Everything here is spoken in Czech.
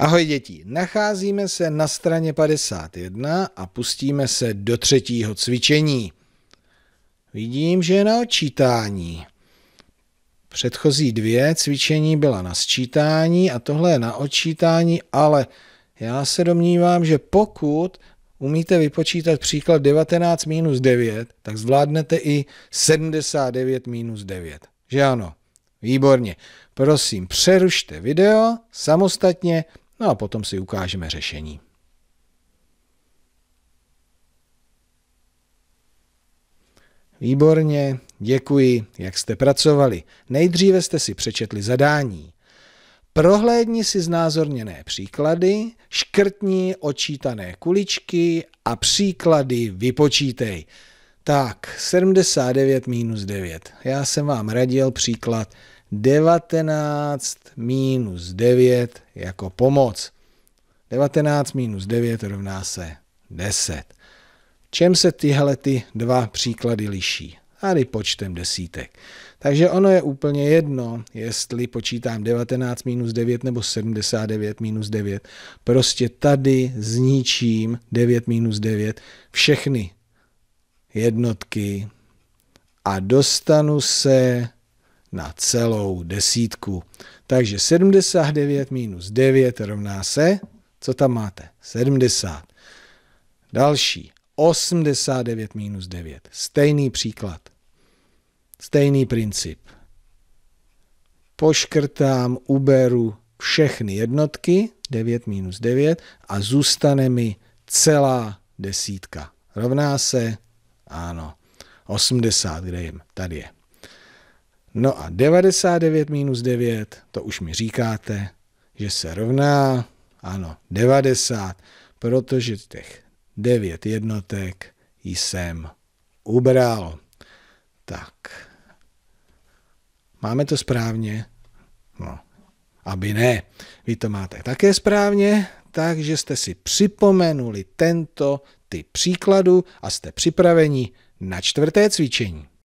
Ahoj děti, nacházíme se na straně 51 a pustíme se do třetího cvičení. Vidím, že je na odčítání. Předchozí dvě cvičení byla na sčítání a tohle je na odčítání, ale já se domnívám, že pokud umíte vypočítat příklad 19 minus 9, tak zvládnete i 79 minus 9. Že ano? Výborně. Prosím, přerušte video samostatně, No a potom si ukážeme řešení. Výborně, děkuji, jak jste pracovali. Nejdříve jste si přečetli zadání. Prohlédni si znázorněné příklady, škrtni očítané kuličky a příklady vypočítej. Tak, 79 minus 9. Já jsem vám radil příklad 19 minus 9 jako pomoc. 19 minus 9 rovná se 10. čem se tyhle ty dva příklady liší? Tady počtem desítek. Takže ono je úplně jedno, jestli počítám 19 minus 9 nebo 79 minus 9. Prostě tady zničím 9 minus 9 všechny jednotky a dostanu se na celou desítku. Takže 79 minus 9 rovná se, co tam máte? 70. Další, 89 minus 9. Stejný příklad. Stejný princip. Poškrtám, uberu všechny jednotky, 9 minus 9, a zůstane mi celá desítka. Rovná se, ano, 80, kde jim, tady je. No a 99 minus 9, to už mi říkáte, že se rovná, ano, 90, protože těch 9 jednotek jsem ubral. Tak, máme to správně? No, aby ne. Vy to máte také správně, takže jste si připomenuli tento typ příkladu a jste připraveni na čtvrté cvičení.